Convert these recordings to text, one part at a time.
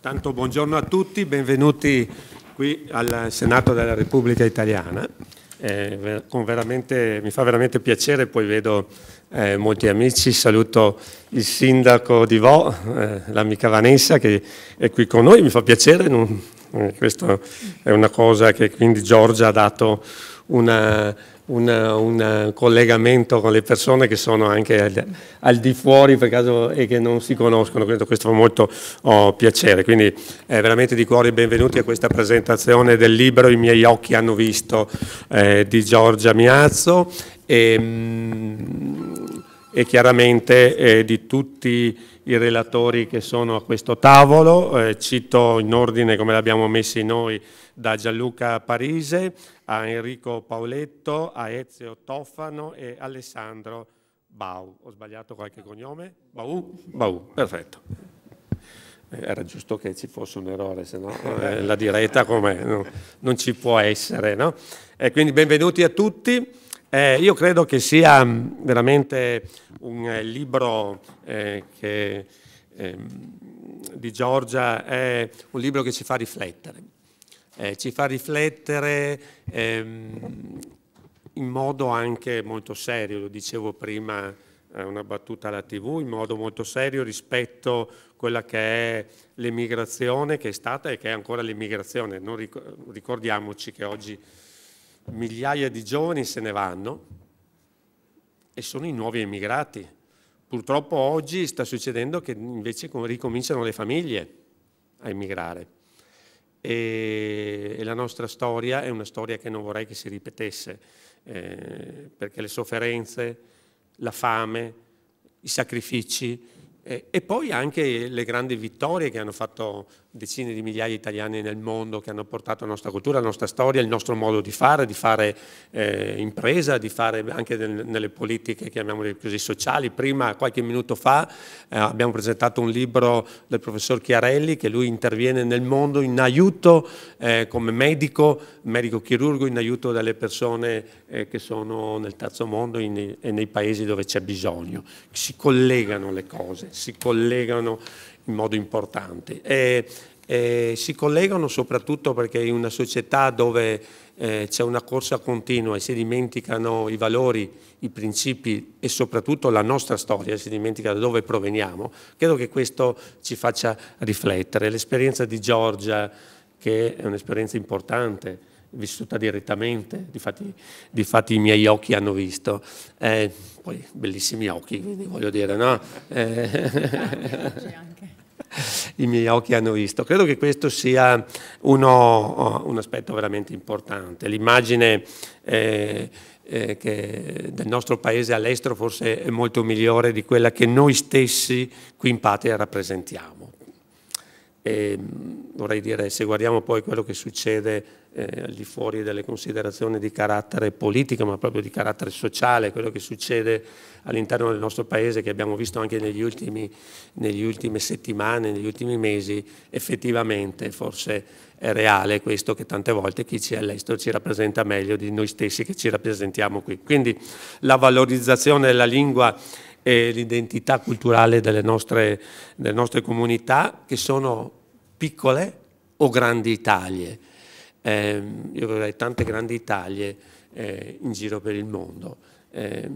Tanto buongiorno a tutti, benvenuti qui al Senato della Repubblica Italiana. Eh, mi fa veramente piacere, poi vedo eh, molti amici, saluto il sindaco di Vo, eh, l'amica Vanessa che è qui con noi, mi fa piacere, non, eh, questa è una cosa che quindi Giorgia ha dato una, una, un collegamento con le persone che sono anche al, al di fuori per caso e che non si conoscono, credo questo fa molto oh, piacere. Quindi eh, veramente di cuore benvenuti a questa presentazione del libro I miei occhi hanno visto eh, di Giorgia Miazzo e, ehm, e chiaramente eh, di tutti i relatori che sono a questo tavolo, eh, cito in ordine come l'abbiamo messi noi da Gianluca Parise a Enrico Paoletto, a Ezio Tofano e Alessandro Bau. Ho sbagliato qualche cognome? Bau? Bau, perfetto. Eh, era giusto che ci fosse un errore, se no eh, la diretta com'è? No, non ci può essere. No? Eh, quindi benvenuti a tutti. Eh, io credo che sia mm, veramente un eh, libro che, ehm, di Giorgia, è un libro che ci fa riflettere eh, ci fa riflettere ehm, in modo anche molto serio, lo dicevo prima, eh, una battuta alla tv, in modo molto serio rispetto a quella che è l'emigrazione che è stata e che è ancora l'emigrazione. ricordiamoci che oggi migliaia di giovani se ne vanno e sono i nuovi emigrati. Purtroppo oggi sta succedendo che invece ricominciano le famiglie a emigrare e, e la nostra storia è una storia che non vorrei che si ripetesse, eh, perché le sofferenze, la fame, i sacrifici eh, e poi anche le grandi vittorie che hanno fatto decine di migliaia di italiani nel mondo che hanno portato la nostra cultura, la nostra storia, il nostro modo di fare, di fare eh, impresa, di fare anche del, nelle politiche, chiamiamole così, sociali. Prima, qualche minuto fa, eh, abbiamo presentato un libro del professor Chiarelli che lui interviene nel mondo in aiuto eh, come medico, medico chirurgo, in aiuto delle persone eh, che sono nel terzo mondo in, e nei paesi dove c'è bisogno. Si collegano le cose, si collegano in modo importante. E, e si collegano soprattutto perché in una società dove eh, c'è una corsa continua e si dimenticano i valori, i principi e soprattutto la nostra storia, si dimentica da dove proveniamo, credo che questo ci faccia riflettere. L'esperienza di Giorgia, che è un'esperienza importante, vissuta direttamente, difatti, difatti i miei occhi hanno visto, eh, poi bellissimi occhi, quindi voglio dire, no? Eh. Ah, i miei occhi hanno visto. Credo che questo sia uno, uh, un aspetto veramente importante. L'immagine eh, eh, che del nostro paese all'estero forse è molto migliore di quella che noi stessi qui in patria rappresentiamo. E, ehm, vorrei dire, se guardiamo poi quello che succede eh, al di fuori delle considerazioni di carattere politico, ma proprio di carattere sociale, quello che succede all'interno del nostro Paese, che abbiamo visto anche negli ultimi, negli ultime settimane, negli ultimi mesi, effettivamente forse è reale questo che tante volte chi ci è all'estero ci rappresenta meglio di noi stessi che ci rappresentiamo qui. Quindi la valorizzazione della lingua e l'identità culturale delle nostre, delle nostre comunità, che sono piccole o grandi Italie eh, io vorrei tante grandi taglie eh, in giro per il mondo. Eh,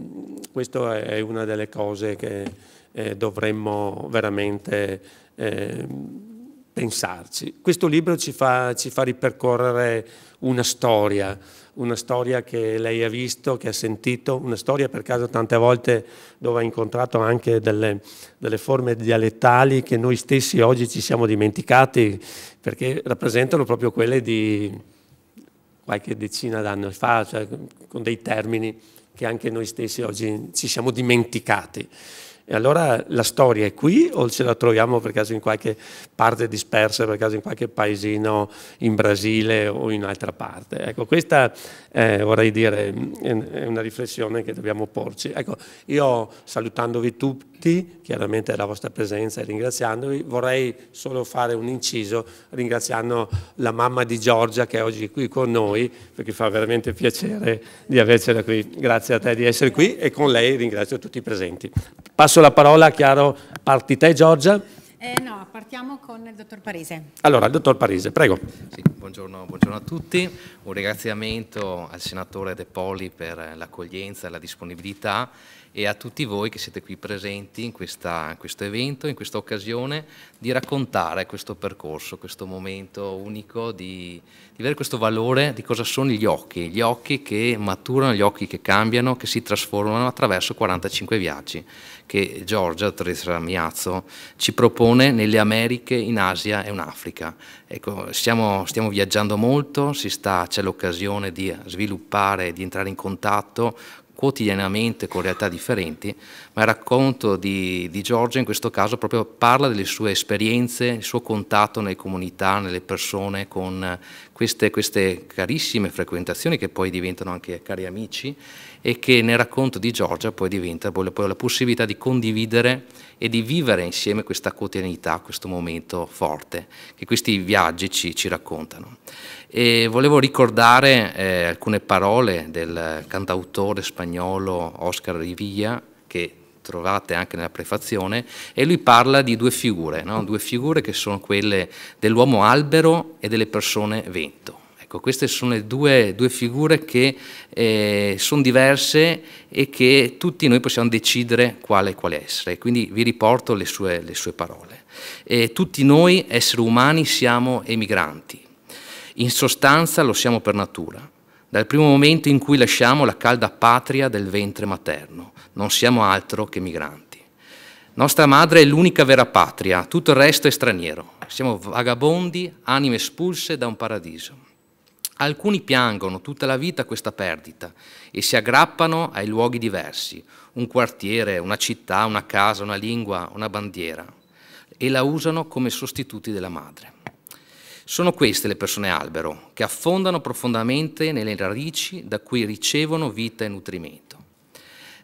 questa è una delle cose che eh, dovremmo veramente ehm, pensarci. Questo libro ci fa, ci fa ripercorrere una storia, una storia che lei ha visto, che ha sentito, una storia per caso tante volte dove ha incontrato anche delle, delle forme dialettali che noi stessi oggi ci siamo dimenticati perché rappresentano proprio quelle di qualche decina d'anni fa, cioè con dei termini che anche noi stessi oggi ci siamo dimenticati. E allora la storia è qui o ce la troviamo per caso in qualche parte dispersa, per caso in qualche paesino in Brasile o in altra parte? Ecco, questa eh, vorrei dire è una riflessione che dobbiamo porci. Ecco, io salutandovi tutti, chiaramente la vostra presenza e ringraziandovi, vorrei solo fare un inciso ringraziando la mamma di Giorgia che è oggi qui con noi, perché fa veramente piacere di avercela qui. Grazie a te di essere qui e con lei ringrazio tutti i presenti. Passo passo la parola a Chiaro. Parti te Giorgia. Eh, no, partiamo con il dottor Parese. Allora, il dottor Parese, prego. Sì, buongiorno, buongiorno, a tutti. Un ringraziamento al senatore De Poli per l'accoglienza e la disponibilità e a tutti voi che siete qui presenti in, questa, in questo evento, in questa occasione, di raccontare questo percorso, questo momento unico, di, di avere questo valore di cosa sono gli occhi, gli occhi che maturano, gli occhi che cambiano, che si trasformano attraverso 45 viaggi che Giorgia, dottoressa Miazzo, ci propone nelle Americhe, in Asia e in Africa. Ecco, stiamo, stiamo viaggiando molto, c'è l'occasione di sviluppare, di entrare in contatto quotidianamente con realtà differenti, ma il racconto di, di Giorgio in questo caso proprio parla delle sue esperienze, il suo contatto nelle comunità, nelle persone, con queste, queste carissime frequentazioni che poi diventano anche cari amici e che nel racconto di Giorgia poi diventa poi la possibilità di condividere e di vivere insieme questa quotidianità, questo momento forte che questi viaggi ci, ci raccontano. E volevo ricordare eh, alcune parole del cantautore spagnolo Oscar Rivilla, che trovate anche nella prefazione, e lui parla di due figure, no? due figure che sono quelle dell'uomo albero e delle persone vento. Ecco, queste sono le due, due figure che eh, sono diverse e che tutti noi possiamo decidere quale, quale essere. Quindi vi riporto le sue, le sue parole. Eh, tutti noi, esseri umani, siamo emigranti. In sostanza lo siamo per natura, dal primo momento in cui lasciamo la calda patria del ventre materno. Non siamo altro che migranti. Nostra madre è l'unica vera patria, tutto il resto è straniero. Siamo vagabondi, anime espulse da un paradiso. Alcuni piangono tutta la vita questa perdita e si aggrappano ai luoghi diversi, un quartiere, una città, una casa, una lingua, una bandiera, e la usano come sostituti della madre. Sono queste le persone albero, che affondano profondamente nelle radici da cui ricevono vita e nutrimento.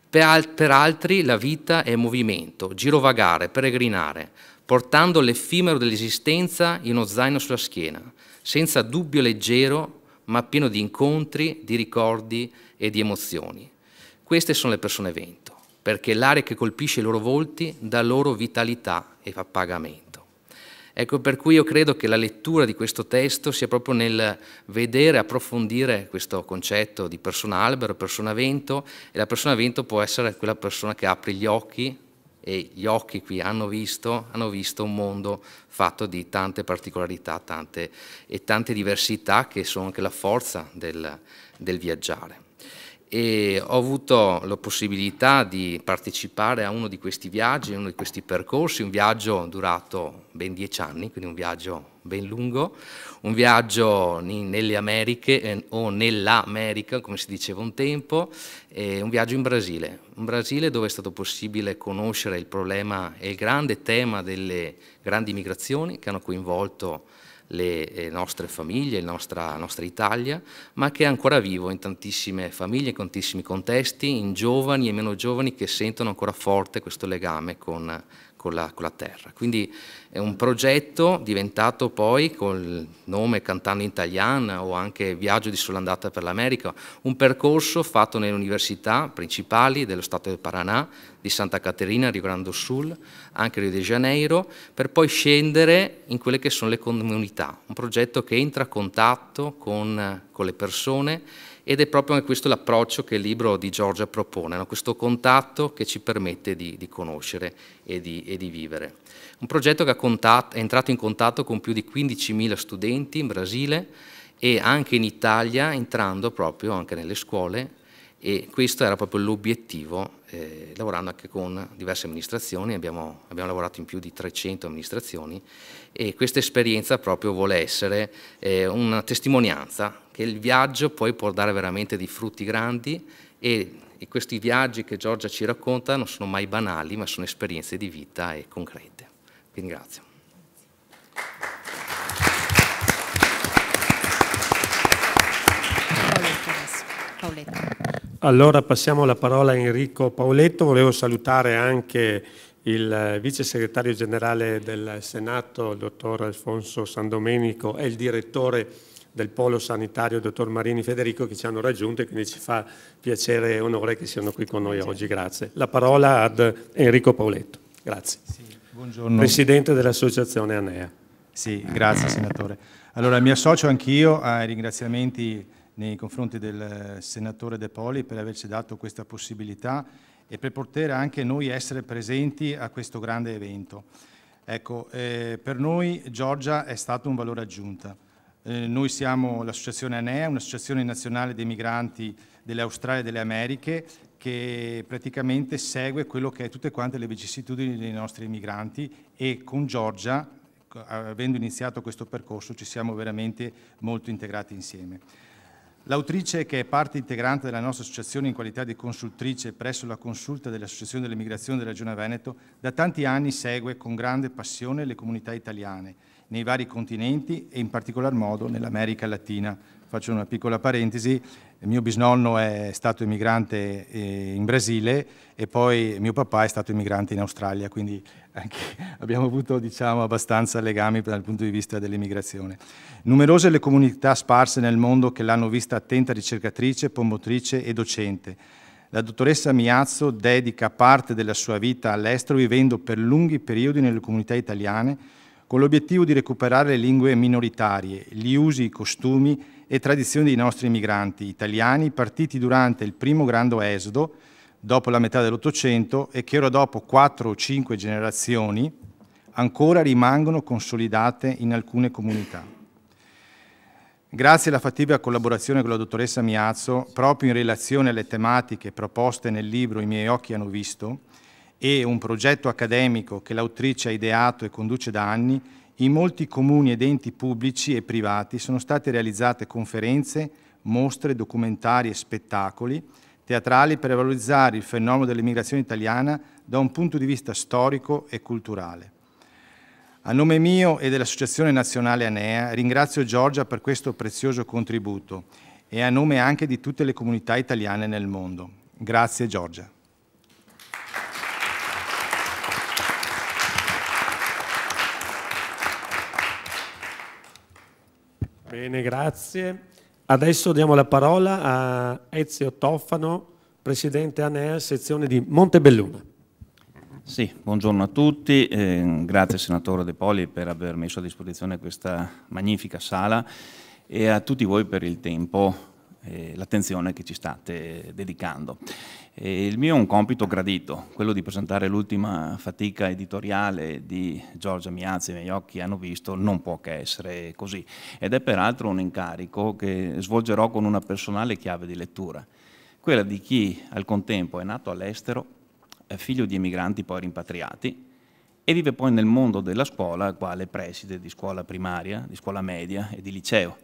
Per, al per altri la vita è movimento, girovagare, peregrinare, portando l'effimero dell'esistenza in uno zaino sulla schiena, senza dubbio leggero ma pieno di incontri, di ricordi e di emozioni. Queste sono le persone vento, perché l'aria che colpisce i loro volti dà loro vitalità e appagamento. Ecco per cui io credo che la lettura di questo testo sia proprio nel vedere, approfondire questo concetto di persona albero, persona vento, e la persona vento può essere quella persona che apre gli occhi e gli occhi qui hanno visto, hanno visto un mondo fatto di tante particolarità tante, e tante diversità che sono anche la forza del, del viaggiare e ho avuto la possibilità di partecipare a uno di questi viaggi, uno di questi percorsi, un viaggio durato ben dieci anni, quindi un viaggio ben lungo, un viaggio nelle Americhe eh, o nell'America, come si diceva un tempo, e un viaggio in Brasile, un Brasile dove è stato possibile conoscere il problema e il grande tema delle grandi migrazioni che hanno coinvolto le eh, nostre famiglie, la nostra, la nostra, Italia, ma che è ancora vivo in tantissime famiglie, in tantissimi contesti, in giovani e meno giovani che sentono ancora forte questo legame con con la, con la, terra. Quindi è un progetto diventato poi col nome Cantando in Italiana o anche Viaggio di Solandata per l'America, un percorso fatto nelle università principali dello Stato del Paranà, di Santa Caterina, Rio Grande do Sul, anche Rio de Janeiro, per poi scendere in quelle che sono le comunità, un progetto che entra a contatto con, con le persone ed è proprio anche questo l'approccio che il libro di Giorgia propone, no? questo contatto che ci permette di, di conoscere e di, e di, vivere. Un progetto che contatto, è entrato in contatto con più di 15.000 studenti in Brasile e anche in Italia, entrando proprio anche nelle scuole, e questo era proprio l'obiettivo, eh, lavorando anche con diverse amministrazioni, abbiamo, abbiamo, lavorato in più di 300 amministrazioni e questa esperienza proprio vuole essere eh, una testimonianza che il viaggio poi può dare veramente dei frutti grandi e, e questi viaggi che Giorgia ci racconta non sono mai banali ma sono esperienze di vita e concrete. Vi ringrazio. Paoletta. Allora passiamo la parola a Enrico Paoletto, volevo salutare anche il vice segretario generale del Senato, il dottor Alfonso Sandomenico e il direttore del polo sanitario, dottor Marini Federico, che ci hanno raggiunto e quindi ci fa piacere e onore che siano qui con noi oggi. Grazie. La parola ad Enrico Paoletto. Grazie. Sì, buongiorno. Presidente dell'Associazione ANEA. Sì, grazie Senatore. Allora mi associo anch'io ai ringraziamenti nei confronti del eh, senatore De Poli per averci dato questa possibilità e per poter anche noi essere presenti a questo grande evento. Ecco, eh, per noi Giorgia è stato un valore aggiunto. Eh, noi siamo l'associazione ANEA, un'associazione nazionale dei migranti dell'Australia e delle Americhe che praticamente segue quello che è tutte quante le vicissitudini dei nostri migranti e con Giorgia, avendo iniziato questo percorso, ci siamo veramente molto integrati insieme. L'autrice, che è parte integrante della nostra associazione in qualità di consultrice presso la consulta dell'Associazione dell'Immigrazione della Regione Veneto, da tanti anni segue con grande passione le comunità italiane nei vari continenti e in particolar modo nell'America Latina. Faccio una piccola parentesi, mio bisnonno è stato immigrante eh, in Brasile e poi mio papà è stato immigrante in Australia, quindi abbiamo avuto diciamo, abbastanza legami dal punto di vista dell'immigrazione. Numerose le comunità sparse nel mondo che l'hanno vista attenta ricercatrice, pomotrice e docente. La dottoressa Miazzo dedica parte della sua vita all'estero vivendo per lunghi periodi nelle comunità italiane con l'obiettivo di recuperare le lingue minoritarie, gli usi, i costumi e tradizioni dei nostri migranti italiani partiti durante il primo grande esodo, dopo la metà dell'Ottocento, e che ora dopo quattro o cinque generazioni ancora rimangono consolidate in alcune comunità. Grazie alla fattiva collaborazione con la dottoressa Miazzo, proprio in relazione alle tematiche proposte nel libro I miei occhi hanno visto e un progetto accademico che l'autrice ha ideato e conduce da anni, in molti comuni ed enti pubblici e privati sono state realizzate conferenze, mostre, documentari e spettacoli teatrali per valorizzare il fenomeno dell'immigrazione italiana da un punto di vista storico e culturale. A nome mio e dell'Associazione Nazionale Anea ringrazio Giorgia per questo prezioso contributo e a nome anche di tutte le comunità italiane nel mondo. Grazie Giorgia. Bene, grazie. Adesso diamo la parola a Ezio Toffano, presidente ANEA, sezione di Montebelluna. Sì, buongiorno a tutti, eh, grazie senatore De Poli per aver messo a disposizione questa magnifica sala e a tutti voi per il tempo eh, l'attenzione che ci state dedicando. E il mio è un compito gradito, quello di presentare l'ultima fatica editoriale di Giorgia Miazzi, i miei occhi hanno visto, non può che essere così. Ed è peraltro un incarico che svolgerò con una personale chiave di lettura, quella di chi al contempo è nato all'estero, è figlio di emigranti poi rimpatriati, e vive poi nel mondo della scuola quale preside di scuola primaria, di scuola media e di liceo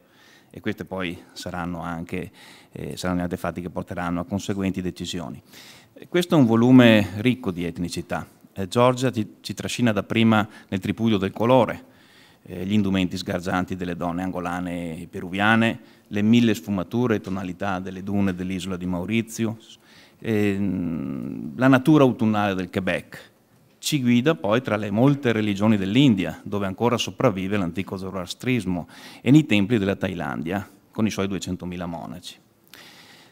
e queste poi saranno anche eh, saranno gli artefatti che porteranno a conseguenti decisioni. Questo è un volume ricco di etnicità. Eh, Giorgia ci, ci trascina dapprima nel tripudio del colore, eh, gli indumenti sgargianti delle donne angolane e peruviane, le mille sfumature e tonalità delle dune dell'isola di Maurizio, ehm, la natura autunnale del Quebec, ci guida poi tra le molte religioni dell'India, dove ancora sopravvive l'antico zoroastrismo, e nei templi della Thailandia, con i suoi 200.000 monaci.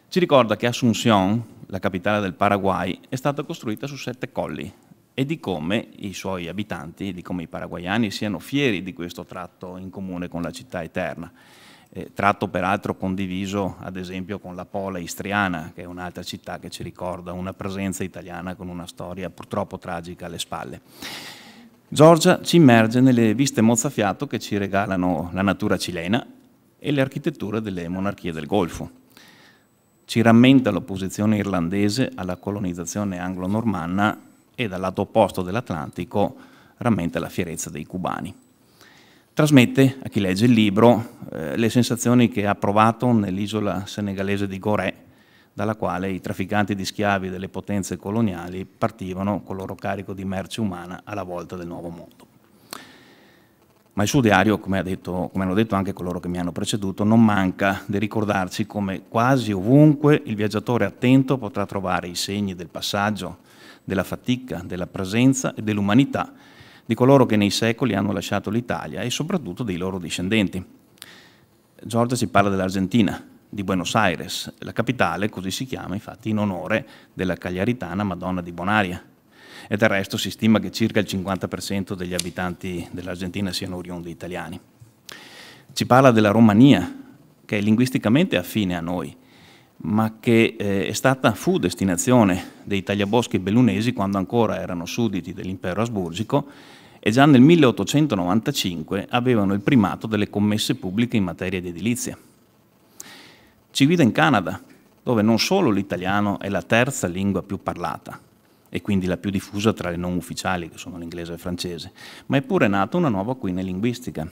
Ci ricorda che Asunción, la capitale del Paraguay, è stata costruita su sette colli e di come i suoi abitanti, di come i paraguayani siano fieri di questo tratto in comune con la città eterna eh, tratto peraltro condiviso ad esempio con la Pola Istriana, che è un'altra città che ci ricorda una presenza italiana con una storia purtroppo tragica alle spalle. Giorgia ci immerge nelle viste mozzafiato che ci regalano la natura cilena e le architetture delle monarchie del Golfo. Ci rammenta l'opposizione irlandese alla colonizzazione anglo-normanna e dal lato opposto dell'Atlantico rammenta la fierezza dei cubani trasmette a chi legge il libro eh, le sensazioni che ha provato nell'isola senegalese di Gorè, dalla quale i trafficanti di schiavi delle potenze coloniali partivano col loro carico di merce umana alla volta del nuovo mondo. Ma il suo diario, come, detto, come hanno detto anche coloro che mi hanno preceduto, non manca di ricordarci come quasi ovunque il viaggiatore attento potrà trovare i segni del passaggio, della fatica, della presenza e dell'umanità di coloro che nei secoli hanno lasciato l'Italia e soprattutto dei loro discendenti. Giorgia si parla dell'Argentina, di Buenos Aires, la capitale così si chiama infatti in onore della cagliaritana Madonna di Bonaria. E del resto si stima che circa il 50% degli abitanti dell'Argentina siano oriundi italiani. Ci parla della Romania, che è linguisticamente affine a noi, ma che eh, stata, fu destinazione dei tagliaboschi bellunesi quando ancora erano sudditi dell'impero asburgico e già nel 1895 avevano il primato delle commesse pubbliche in materia di edilizia. Ci guida in Canada, dove non solo l'italiano è la terza lingua più parlata, e quindi la più diffusa tra le non ufficiali, che sono l'inglese e il francese, ma è pure nata una nuova quina linguistica,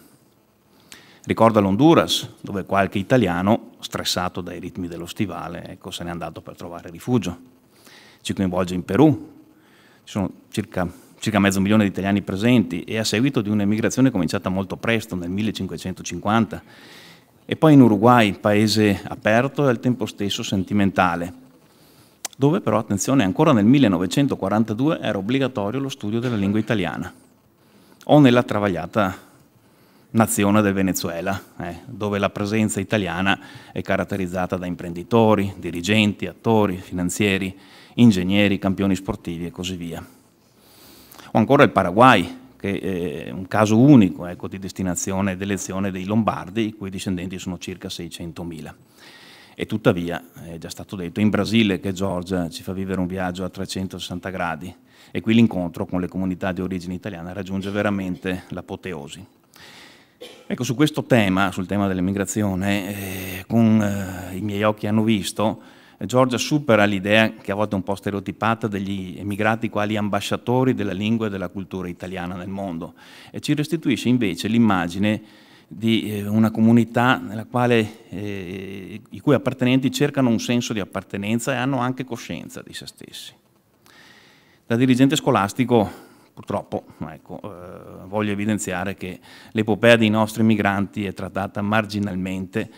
Ricorda l'Honduras, dove qualche italiano, stressato dai ritmi dello stivale, ecco, se n'è andato per trovare rifugio. Ci coinvolge in Perù, ci sono circa, circa mezzo milione di italiani presenti e a seguito di un'emigrazione cominciata molto presto, nel 1550, e poi in Uruguay, paese aperto e al tempo stesso sentimentale, dove però, attenzione, ancora nel 1942 era obbligatorio lo studio della lingua italiana o nella travagliata nazione del Venezuela, eh, dove la presenza italiana è caratterizzata da imprenditori, dirigenti, attori, finanzieri, ingegneri, campioni sportivi e così via. O ancora il Paraguay, che è un caso unico ecco, di destinazione ed elezione dei Lombardi, i cui discendenti sono circa 600.000. E tuttavia, è già stato detto, in Brasile che Giorgia ci fa vivere un viaggio a 360 gradi e qui l'incontro con le comunità di origine italiana raggiunge veramente l'apoteosi. Ecco, su questo tema, sul tema dell'immigrazione, eh, con eh, i miei occhi hanno visto, eh, Giorgia supera l'idea, che a volte è un po' stereotipata, degli emigrati quali ambasciatori della lingua e della cultura italiana nel mondo e ci restituisce invece l'immagine di eh, una comunità nella quale, eh, i cui appartenenti cercano un senso di appartenenza e hanno anche coscienza di se stessi. Da dirigente scolastico purtroppo ecco, eh, voglio evidenziare che l'epopea dei nostri migranti è trattata marginalmente,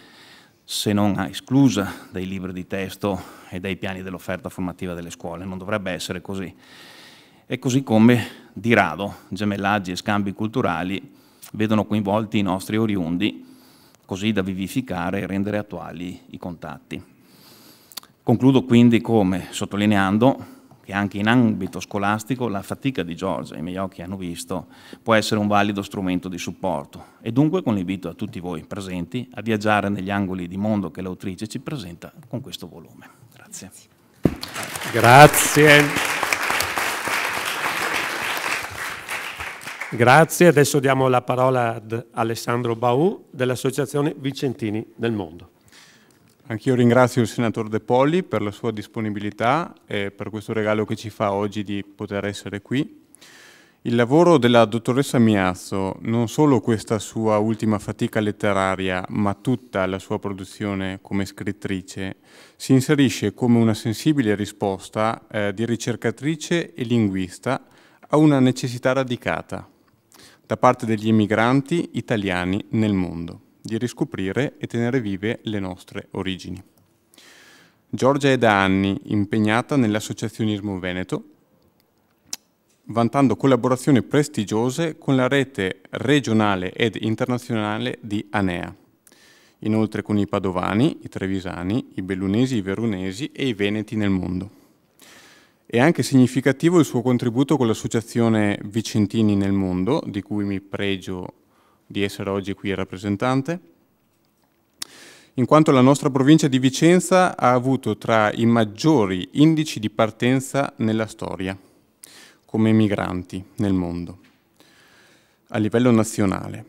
se non esclusa, dai libri di testo e dai piani dell'offerta formativa delle scuole. Non dovrebbe essere così. E così come di rado gemellaggi e scambi culturali vedono coinvolti i nostri oriundi, così da vivificare e rendere attuali i contatti. Concludo quindi come sottolineando che anche in ambito scolastico la fatica di Giorgia, i miei occhi hanno visto, può essere un valido strumento di supporto. E dunque con l'invito a tutti voi presenti a viaggiare negli angoli di mondo che l'autrice ci presenta con questo volume. Grazie. Grazie. Grazie. Adesso diamo la parola ad Alessandro Baù dell'Associazione Vicentini del Mondo. Anch'io ringrazio il senatore De Polli per la sua disponibilità e per questo regalo che ci fa oggi di poter essere qui. Il lavoro della dottoressa Miazzo, non solo questa sua ultima fatica letteraria, ma tutta la sua produzione come scrittrice, si inserisce come una sensibile risposta eh, di ricercatrice e linguista a una necessità radicata da parte degli immigranti italiani nel mondo di riscoprire e tenere vive le nostre origini. Giorgia è da anni impegnata nell'associazionismo veneto, vantando collaborazioni prestigiose con la rete regionale ed internazionale di ANEA, inoltre con i padovani, i trevisani, i bellunesi, i verunesi e i veneti nel mondo. È anche significativo il suo contributo con l'associazione Vicentini nel Mondo, di cui mi pregio di essere oggi qui rappresentante, in quanto la nostra provincia di Vicenza ha avuto tra i maggiori indici di partenza nella storia come migranti nel mondo, a livello nazionale.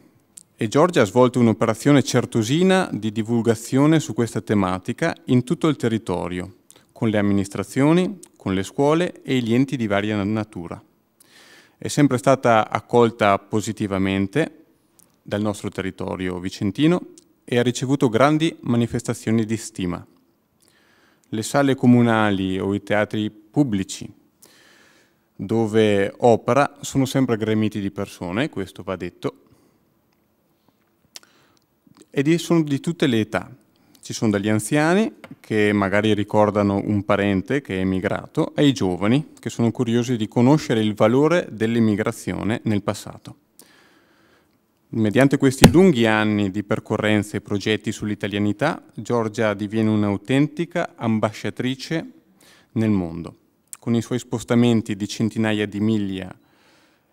E Giorgia ha svolto un'operazione certosina di divulgazione su questa tematica in tutto il territorio, con le amministrazioni, con le scuole e gli enti di varia natura. È sempre stata accolta positivamente dal nostro territorio vicentino e ha ricevuto grandi manifestazioni di stima. Le sale comunali o i teatri pubblici dove opera sono sempre gremiti di persone, questo va detto, e sono di tutte le età. Ci sono dagli anziani che magari ricordano un parente che è emigrato, ai giovani che sono curiosi di conoscere il valore dell'immigrazione nel passato. Mediante questi lunghi anni di percorrenze e progetti sull'italianità, Giorgia diviene un'autentica ambasciatrice nel mondo, con i suoi spostamenti di centinaia di miglia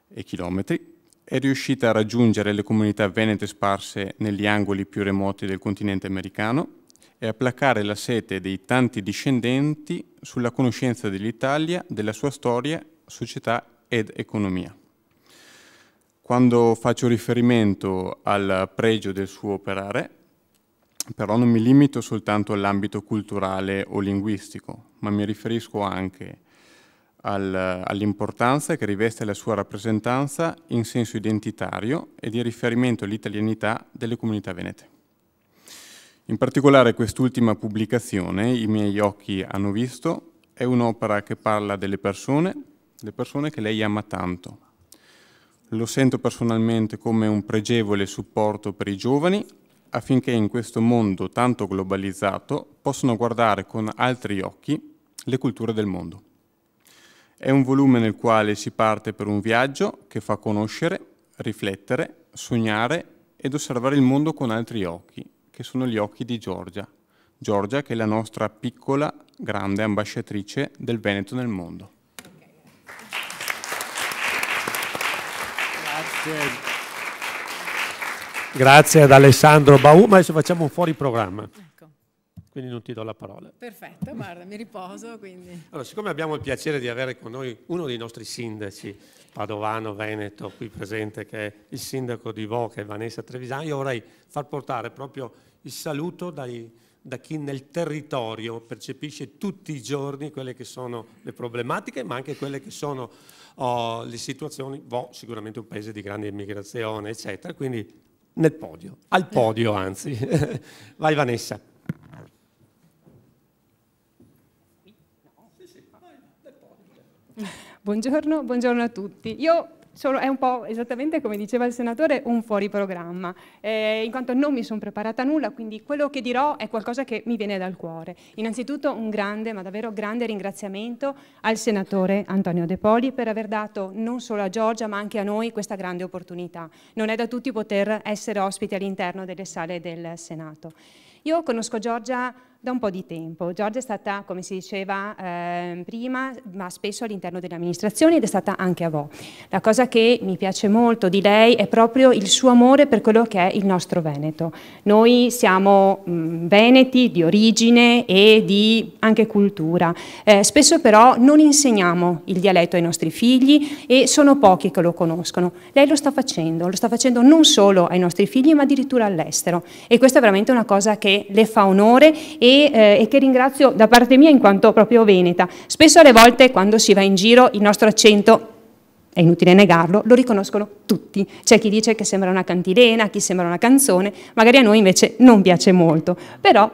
e chilometri, è riuscita a raggiungere le comunità venete sparse negli angoli più remoti del continente americano e a placare la sete dei tanti discendenti sulla conoscenza dell'Italia, della sua storia, società ed economia quando faccio riferimento al pregio del suo operare, però non mi limito soltanto all'ambito culturale o linguistico, ma mi riferisco anche al, all'importanza che riveste la sua rappresentanza in senso identitario e di riferimento all'italianità delle comunità venete. In particolare quest'ultima pubblicazione, I miei occhi hanno visto, è un'opera che parla delle persone, le persone che lei ama tanto, lo sento personalmente come un pregevole supporto per i giovani affinché in questo mondo tanto globalizzato possano guardare con altri occhi le culture del mondo. È un volume nel quale si parte per un viaggio che fa conoscere, riflettere, sognare ed osservare il mondo con altri occhi, che sono gli occhi di Giorgia. Giorgia che è la nostra piccola, grande ambasciatrice del Veneto nel mondo. Grazie. Grazie ad Alessandro ma adesso facciamo un fuori programma. Ecco. Quindi non ti do la parola. Perfetto, guarda, mi riposo. Quindi. Allora, siccome abbiamo il piacere di avere con noi uno dei nostri sindaci, Padovano, Veneto, qui presente, che è il sindaco di Voca, Vanessa Trevisan, io vorrei far portare proprio il saluto dai, da chi nel territorio percepisce tutti i giorni quelle che sono le problematiche, ma anche quelle che sono oh, le situazioni, boh, sicuramente un paese di grande immigrazione, eccetera, quindi nel podio, al podio anzi. Vai Vanessa. Buongiorno, buongiorno a tutti. Io sono, è un po' esattamente come diceva il senatore, un fuori programma, eh, in quanto non mi sono preparata a nulla, quindi quello che dirò è qualcosa che mi viene dal cuore. Innanzitutto un grande, ma davvero grande ringraziamento al senatore Antonio De Poli per aver dato non solo a Giorgia, ma anche a noi questa grande opportunità. Non è da tutti poter essere ospiti all'interno delle sale del Senato. Io conosco Giorgia da un po' di tempo. Giorgia è stata, come si diceva eh, prima, ma spesso all'interno delle amministrazioni ed è stata anche a voi. La cosa che mi piace molto di lei è proprio il suo amore per quello che è il nostro Veneto. Noi siamo mh, veneti di origine e di anche cultura. Eh, spesso però non insegniamo il dialetto ai nostri figli e sono pochi che lo conoscono. Lei lo sta facendo, lo sta facendo non solo ai nostri figli ma addirittura all'estero e questa è veramente una cosa che le fa onore e e, eh, e, che ringrazio da parte mia in quanto proprio veneta. Spesso alle volte quando si va in giro il nostro accento è inutile negarlo, lo riconoscono tutti. C'è chi dice che sembra una cantilena, chi sembra una canzone, magari a noi invece non piace molto, però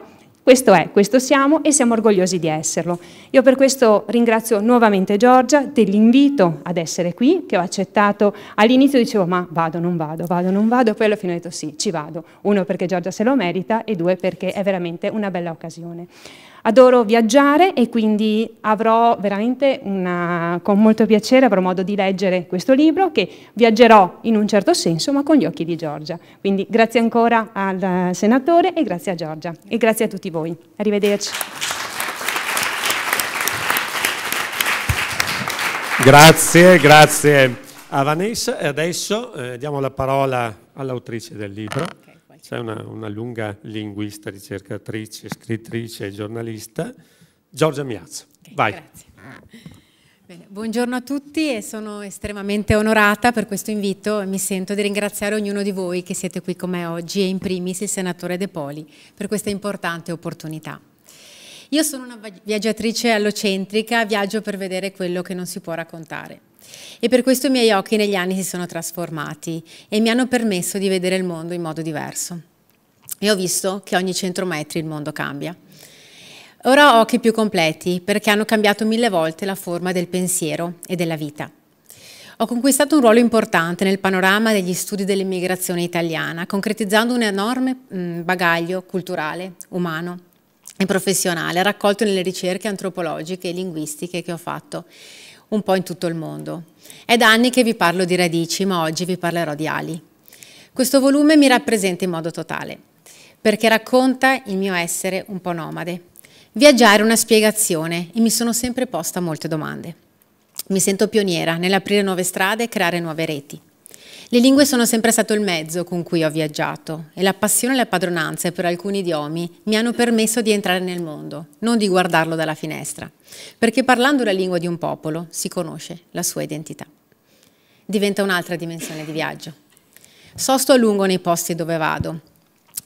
questo è, questo siamo e siamo orgogliosi di esserlo. Io per questo ringrazio nuovamente Giorgia dell'invito ad essere qui, che ho accettato. All'inizio dicevo ma vado, non vado, vado, non vado, poi alla fine ho detto sì, ci vado. Uno perché Giorgia se lo merita e due perché è veramente una bella occasione. Adoro viaggiare e quindi avrò veramente una, con molto piacere, avrò modo di leggere questo libro che viaggerò in un certo senso ma con gli occhi di Giorgia. Quindi grazie ancora al senatore e grazie a Giorgia e grazie a tutti voi. Arrivederci. Grazie, grazie a Vanessa e adesso eh, diamo la parola all'autrice del libro c'è una, una lunga linguista, ricercatrice, scrittrice e giornalista, Giorgia Miazzo. Vai. Grazie. Bene, buongiorno a tutti e sono estremamente onorata per questo invito e mi sento di ringraziare ognuno di voi che siete qui con me oggi e in primis il senatore De Poli per questa importante opportunità. Io sono una viaggiatrice allocentrica, viaggio per vedere quello che non si può raccontare. E per questo i miei occhi negli anni si sono trasformati e mi hanno permesso di vedere il mondo in modo diverso. E ho visto che ogni 100 metri il mondo cambia. Ora ho occhi più completi perché hanno cambiato mille volte la forma del pensiero e della vita. Ho conquistato un ruolo importante nel panorama degli studi dell'immigrazione italiana, concretizzando un enorme mm, bagaglio culturale, umano e professionale, raccolto nelle ricerche antropologiche e linguistiche che ho fatto un po' in tutto il mondo. È da anni che vi parlo di radici, ma oggi vi parlerò di ali. Questo volume mi rappresenta in modo totale, perché racconta il mio essere un po' nomade. Viaggiare è una spiegazione e mi sono sempre posta molte domande. Mi sento pioniera nell'aprire nuove strade e creare nuove reti. Le lingue sono sempre stato il mezzo con cui ho viaggiato e la passione e la padronanza per alcuni idiomi mi hanno permesso di entrare nel mondo, non di guardarlo dalla finestra, perché parlando la lingua di un popolo si conosce la sua identità. Diventa un'altra dimensione di viaggio. Sosto a lungo nei posti dove vado,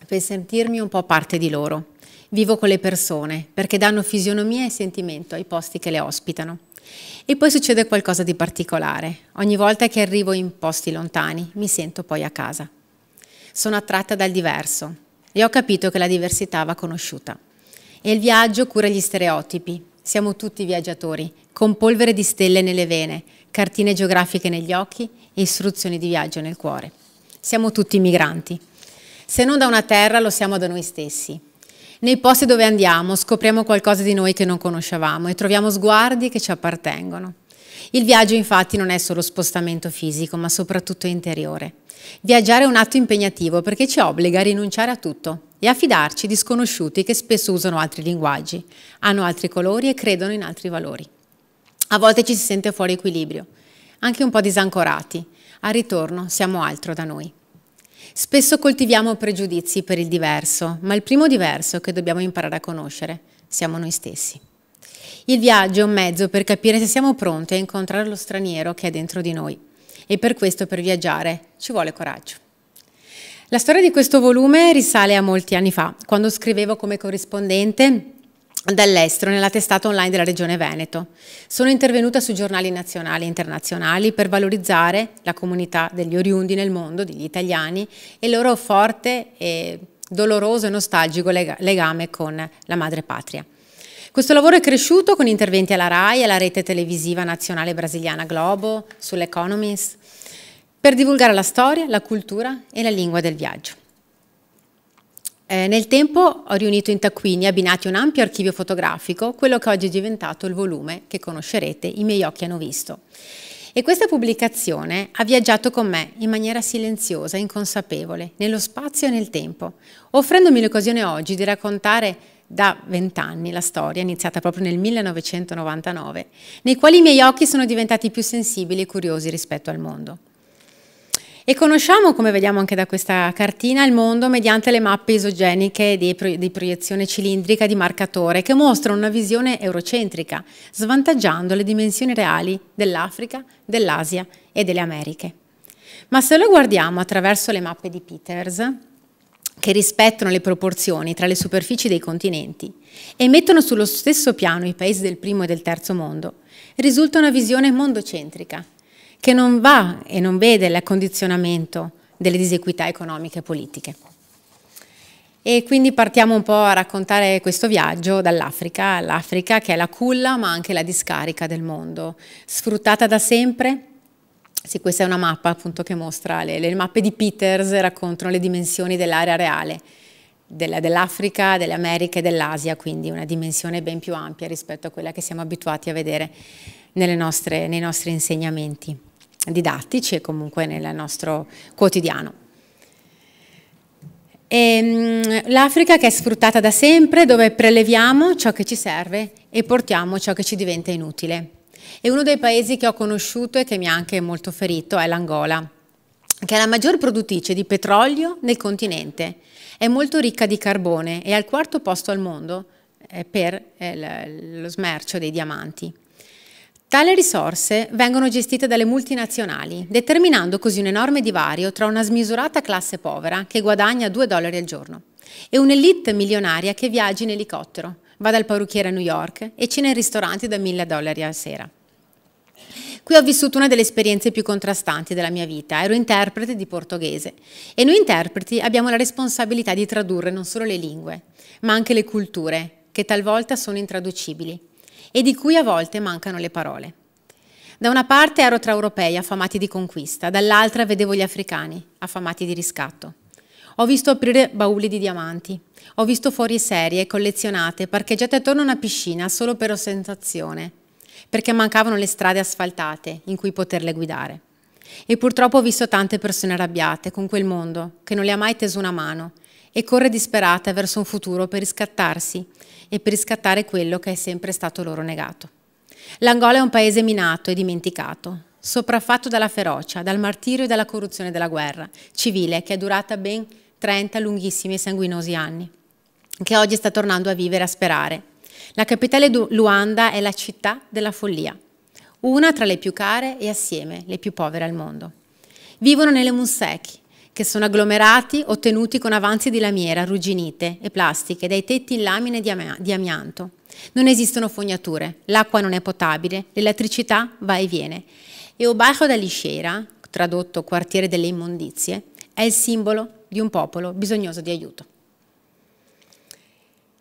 per sentirmi un po' parte di loro. Vivo con le persone perché danno fisionomia e sentimento ai posti che le ospitano. E poi succede qualcosa di particolare. Ogni volta che arrivo in posti lontani mi sento poi a casa. Sono attratta dal diverso e ho capito che la diversità va conosciuta. E il viaggio cura gli stereotipi. Siamo tutti viaggiatori, con polvere di stelle nelle vene, cartine geografiche negli occhi e istruzioni di viaggio nel cuore. Siamo tutti migranti. Se non da una terra, lo siamo da noi stessi. Nei posti dove andiamo scopriamo qualcosa di noi che non conoscevamo e troviamo sguardi che ci appartengono. Il viaggio infatti non è solo spostamento fisico, ma soprattutto interiore. Viaggiare è un atto impegnativo perché ci obbliga a rinunciare a tutto e a fidarci di sconosciuti che spesso usano altri linguaggi, hanno altri colori e credono in altri valori. A volte ci si sente fuori equilibrio, anche un po' disancorati. Al ritorno siamo altro da noi. Spesso coltiviamo pregiudizi per il diverso, ma il primo diverso che dobbiamo imparare a conoscere siamo noi stessi. Il viaggio è un mezzo per capire se siamo pronti a incontrare lo straniero che è dentro di noi e per questo per viaggiare ci vuole coraggio. La storia di questo volume risale a molti anni fa, quando scrivevo come corrispondente dall'estero nella testata online della Regione Veneto. Sono intervenuta su giornali nazionali e internazionali per valorizzare la comunità degli oriundi nel mondo, degli italiani, e il loro forte e doloroso e nostalgico legame con la madre patria. Questo lavoro è cresciuto con interventi alla RAI, alla rete televisiva nazionale brasiliana Globo, sull'Economist, per divulgare la storia, la cultura e la lingua del viaggio. Eh, nel tempo ho riunito in taccuini abbinati un ampio archivio fotografico, quello che oggi è diventato il volume che conoscerete, i miei occhi hanno visto. E questa pubblicazione ha viaggiato con me in maniera silenziosa, inconsapevole, nello spazio e nel tempo, offrendomi l'occasione oggi di raccontare da vent'anni la storia, iniziata proprio nel 1999, nei quali i miei occhi sono diventati più sensibili e curiosi rispetto al mondo. E conosciamo, come vediamo anche da questa cartina, il mondo mediante le mappe isogeniche di, proiezione cilindrica di marcatore che mostrano una visione eurocentrica, svantaggiando le dimensioni reali dell'Africa, dell'Asia e delle Americhe. Ma se lo guardiamo attraverso le mappe di Peters, che rispettano le proporzioni tra le superfici dei continenti e mettono sullo stesso piano i paesi del primo e del terzo mondo, risulta una visione mondocentrica, che non va e non vede l'accondizionamento delle disequità economiche e politiche. E quindi partiamo un po' a raccontare questo viaggio dall'Africa, l'Africa che è la culla ma anche la discarica del mondo, sfruttata da sempre. Sì, questa è una mappa appunto che mostra, le, le mappe di Peters raccontano le dimensioni dell'area reale, dell'Africa, delle Americhe e dell'Asia, quindi una dimensione ben più ampia rispetto a quella che siamo abituati a vedere nostre, nei nostri insegnamenti didattici e comunque nel nostro quotidiano. Ehm, L'Africa che è sfruttata da sempre, dove preleviamo ciò che ci serve e portiamo ciò che ci diventa inutile. E uno dei paesi che ho conosciuto e che mi ha anche molto ferito è l'Angola, che è la maggior produttrice di petrolio nel continente. È molto ricca di carbone e al quarto posto al mondo eh, per eh, lo smercio dei diamanti. Tale risorse vengono gestite dalle multinazionali, determinando così un enorme divario tra una smisurata classe povera che guadagna 2 dollari al giorno e un'elite milionaria che viaggia in elicottero, va dal parrucchiere a New York e cena in ristoranti da 1000 dollari a sera. Qui ho vissuto una delle esperienze più contrastanti della mia vita, ero interprete di portoghese e noi interpreti abbiamo la responsabilità di tradurre non solo le lingue, ma anche le culture, che talvolta sono intraducibili e di cui a volte mancano le parole. Da una parte ero tra europei affamati di conquista, dall'altra vedevo gli africani affamati di riscatto. Ho visto aprire bauli di diamanti, ho visto fuori serie collezionate parcheggiate attorno a una piscina solo per ostentazione, perché mancavano le strade asfaltate in cui poterle guidare. E purtroppo ho visto tante persone arrabbiate con quel mondo che non le ha mai teso una mano e corre disperata verso un futuro per riscattarsi e per riscattare quello che è sempre stato loro negato. L'Angola è un paese minato e dimenticato, sopraffatto dalla ferocia, dal martirio e dalla corruzione della guerra civile che è durata ben 30 lunghissimi e sanguinosi anni, che oggi sta tornando a vivere e a sperare. La capitale Luanda è la città della follia, una tra le più care e assieme le più povere al mondo. Vivono nelle Munseki, che sono agglomerati ottenuti con avanzi di lamiera, arrugginite e plastiche dai tetti in lamine di, am di amianto. Non esistono fognature, l'acqua non è potabile, l'elettricità va e viene. E Obajo da Liscera, tradotto quartiere delle immondizie, è il simbolo di un popolo bisognoso di aiuto.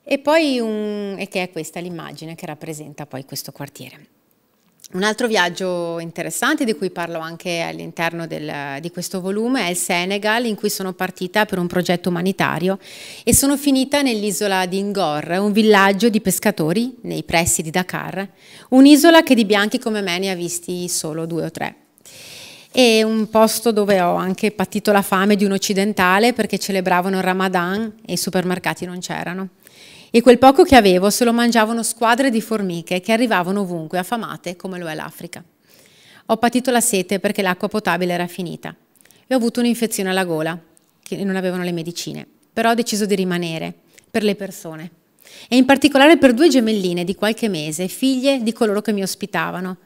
E poi, un, e che è questa l'immagine che rappresenta poi questo quartiere. Un altro viaggio interessante di cui parlo anche all'interno di questo volume è il Senegal in cui sono partita per un progetto umanitario e sono finita nell'isola di Ngor, un villaggio di pescatori nei pressi di Dakar, un'isola che di bianchi come me ne ha visti solo due o tre. È un posto dove ho anche patito la fame di un occidentale perché celebravano il Ramadan e i supermercati non c'erano. E quel poco che avevo se lo mangiavano squadre di formiche che arrivavano ovunque, affamate come lo è l'Africa. Ho patito la sete perché l'acqua potabile era finita e ho avuto un'infezione alla gola, che non avevano le medicine. Però ho deciso di rimanere, per le persone. E in particolare per due gemelline di qualche mese, figlie di coloro che mi ospitavano,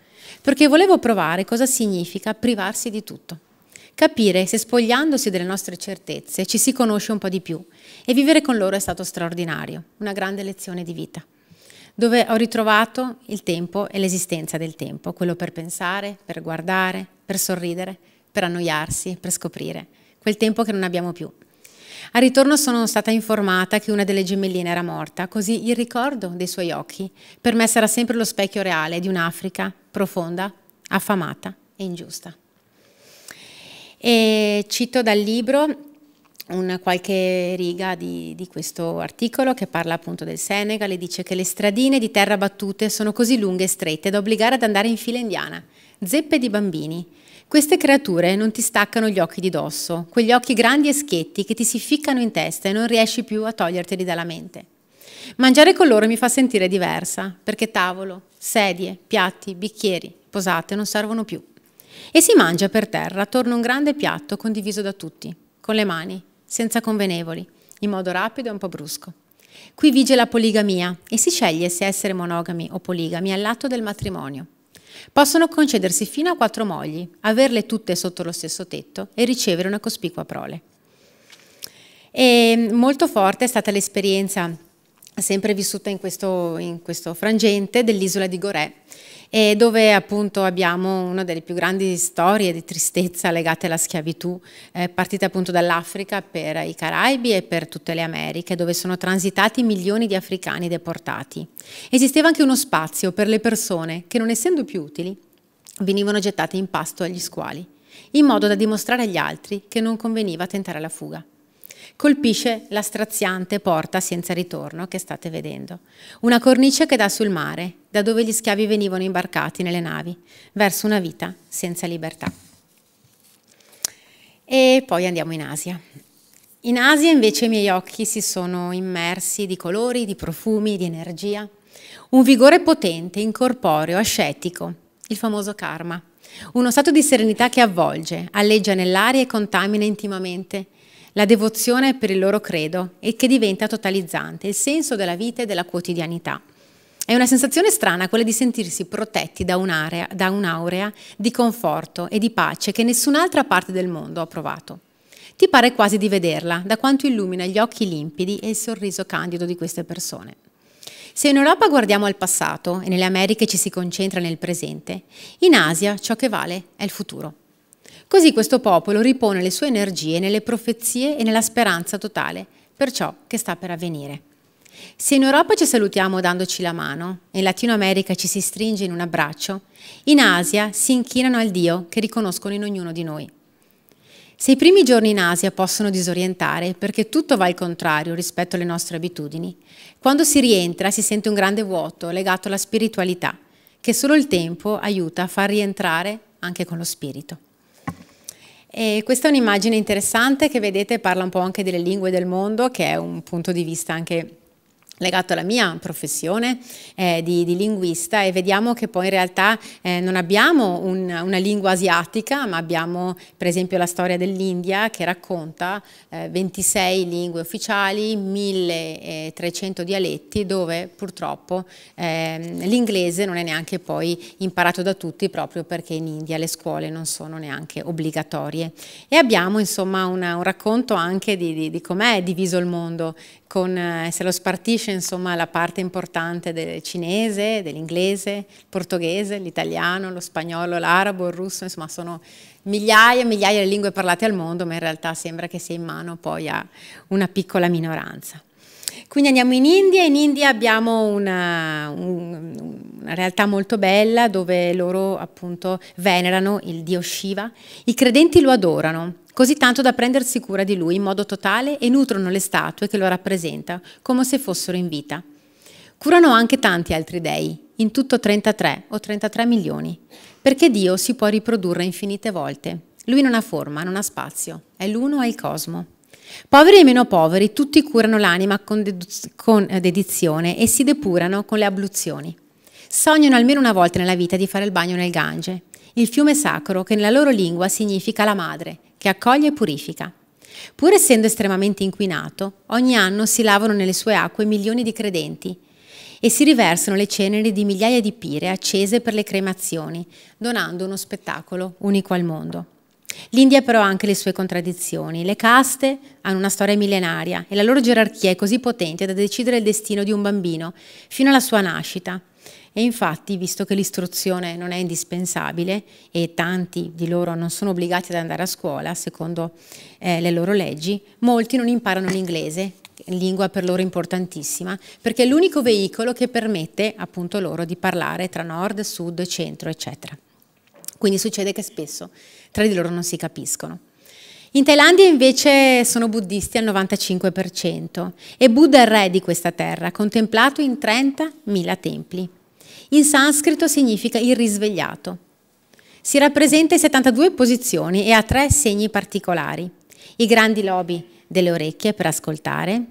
perché volevo provare cosa significa privarsi di tutto capire se spogliandosi delle nostre certezze ci si conosce un po' di più e vivere con loro è stato straordinario, una grande lezione di vita, dove ho ritrovato il tempo e l'esistenza del tempo, quello per pensare, per guardare, per sorridere, per annoiarsi, per scoprire, quel tempo che non abbiamo più. Al ritorno sono stata informata che una delle gemelline era morta, così il ricordo dei suoi occhi per me sarà sempre lo specchio reale di un'Africa profonda, affamata e ingiusta. E cito dal libro una qualche riga di, di, questo articolo che parla appunto del Senegal e dice che le stradine di terra battute sono così lunghe e strette da obbligare ad andare in fila indiana, zeppe di bambini. Queste creature non ti staccano gli occhi di dosso, quegli occhi grandi e schietti che ti si ficcano in testa e non riesci più a toglierteli dalla mente. Mangiare con loro mi fa sentire diversa, perché tavolo, sedie, piatti, bicchieri, posate non servono più. E si mangia per terra attorno a un grande piatto condiviso da tutti, con le mani, senza convenevoli, in modo rapido e un po' brusco. Qui vige la poligamia e si sceglie se essere monogami o poligami all'atto del matrimonio. Possono concedersi fino a quattro mogli, averle tutte sotto lo stesso tetto e ricevere una cospicua prole. E mm, molto forte è stata l'esperienza sempre vissuta in questo, in questo frangente dell'isola di Gorè, e dove appunto abbiamo una delle più grandi storie di tristezza legate alla schiavitù, eh, partita appunto dall'Africa per i Caraibi e per tutte le Americhe, dove sono transitati milioni di africani deportati. Esisteva anche uno spazio per le persone che non essendo più utili venivano gettate in pasto agli squali, in modo da dimostrare agli altri che non conveniva tentare la fuga colpisce la straziante porta senza ritorno che state vedendo. Una cornice che dà sul mare, da dove gli schiavi venivano imbarcati nelle navi, verso una vita senza libertà. E poi andiamo in Asia. In Asia invece i miei occhi si sono immersi di colori, di profumi, di energia. Un vigore potente, incorporeo, ascetico, il famoso karma. Uno stato di serenità che avvolge, alleggia nell'aria e contamina intimamente la devozione per il loro credo e che diventa totalizzante, il senso della vita e della quotidianità. È una sensazione strana quella di sentirsi protetti da, un'area, da un'aurea di conforto e di pace che nessun'altra parte del mondo ha provato. Ti pare quasi di vederla, da quanto illumina gli occhi limpidi e il sorriso candido di queste persone. Se in Europa guardiamo al passato e nelle Americhe ci si concentra nel presente, in Asia ciò che vale è il futuro. Così questo popolo ripone le sue energie nelle profezie e nella speranza totale per ciò che sta per avvenire. Se in Europa ci salutiamo dandoci la mano, e in Latino America ci si stringe in un abbraccio, in Asia si inchinano al Dio che riconoscono in ognuno di noi. Se i primi giorni in Asia possono disorientare perché tutto va al contrario rispetto alle nostre abitudini, quando si rientra si sente un grande vuoto legato alla spiritualità, che solo il tempo aiuta a far rientrare anche con lo spirito. E questa è un'immagine interessante che vedete parla un po' anche delle lingue del mondo, che è un punto di vista anche legato alla mia professione eh, di, di, linguista e vediamo che poi in realtà eh, non abbiamo un, una lingua asiatica ma abbiamo per esempio la storia dell'India che racconta eh, 26 lingue ufficiali, 1300 dialetti dove purtroppo ehm, l'inglese non è neanche poi imparato da tutti proprio perché in India le scuole non sono neanche obbligatorie e abbiamo insomma una, un racconto anche di, di, di com'è diviso il mondo con eh, se lo spartisce unisce insomma, la parte importante del cinese, dell'inglese, il portoghese, l'italiano, lo spagnolo, l'arabo, il russo, insomma sono migliaia e migliaia di lingue parlate al mondo, ma in realtà sembra che sia in mano poi a una piccola minoranza. Quindi andiamo in India, in India abbiamo una, un, una, realtà molto bella dove loro appunto venerano il dio Shiva, i credenti lo adorano così tanto da prendersi cura di lui in modo totale e nutrono le statue che lo rappresenta, come se fossero in vita. Curano anche tanti altri dei, in tutto 33 o 33 milioni, perché Dio si può riprodurre infinite volte. Lui non ha forma, non ha spazio, è l'uno, è il cosmo. Poveri e meno poveri, tutti curano l'anima con, con eh, dedizione e si depurano con le abluzioni. Sognano almeno una volta nella vita di fare il bagno nel Gange, il fiume sacro che nella loro lingua significa la madre, che accoglie e purifica. Pur essendo estremamente inquinato, ogni anno si lavano nelle sue acque milioni di credenti e si riversano le ceneri di migliaia di pire accese per le cremazioni, donando uno spettacolo unico al mondo. L'India però ha anche le sue contraddizioni. Le caste hanno una storia millenaria e la loro gerarchia è così potente da decidere il destino di un bambino fino alla sua nascita. E infatti, visto che l'istruzione non è indispensabile e tanti di loro non sono obbligati ad andare a scuola, secondo eh, le loro leggi, molti non imparano l'inglese, lingua per loro importantissima, perché è l'unico veicolo che permette appunto loro di parlare tra nord, sud, centro, eccetera. Quindi succede che spesso tra di loro non si capiscono. In Thailandia invece sono buddisti al 95% e Buddha è il re di questa terra, contemplato in 30.000 templi in sanscrito significa il risvegliato. Si rappresenta in 72 posizioni e ha tre segni particolari. I grandi lobi delle orecchie per ascoltare,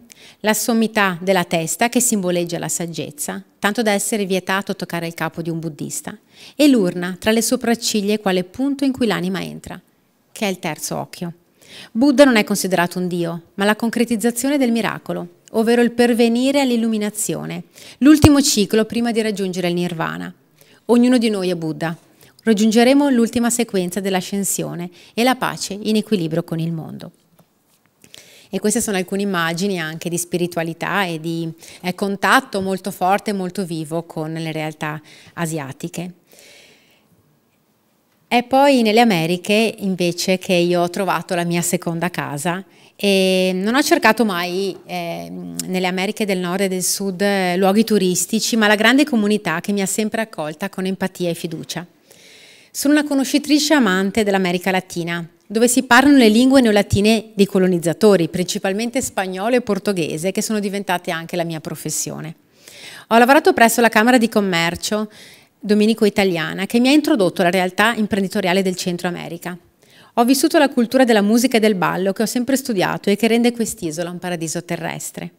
la sommità della testa che simboleggia la saggezza, tanto da essere vietato toccare il capo di un buddista, e l'urna tra le sopracciglia quale punto in cui l'anima entra, che è il terzo occhio. Buddha non è considerato un dio, ma la concretizzazione del miracolo, ovvero il pervenire all'illuminazione, l'ultimo ciclo prima di raggiungere il nirvana. Ognuno di noi è Buddha. Raggiungeremo l'ultima sequenza dell'ascensione e la pace in equilibrio con il mondo. E queste sono alcune immagini anche di spiritualità e di eh, contatto molto forte e molto vivo con le realtà asiatiche. È poi nelle Americhe invece che io ho trovato la mia seconda casa e non ho cercato mai eh, nelle Americhe del Nord e del Sud eh, luoghi turistici, ma la grande comunità che mi ha sempre accolta con empatia e fiducia. Sono una conoscitrice amante dell'America Latina, dove si parlano le lingue neolatine dei colonizzatori, principalmente spagnolo e portoghese, che sono diventate anche la mia professione. Ho lavorato presso la Camera di Commercio Domenico Italiana, che mi ha introdotto alla realtà imprenditoriale del Centro America. Ho vissuto la cultura della musica e del ballo che ho sempre studiato e che rende quest'isola un paradiso terrestre.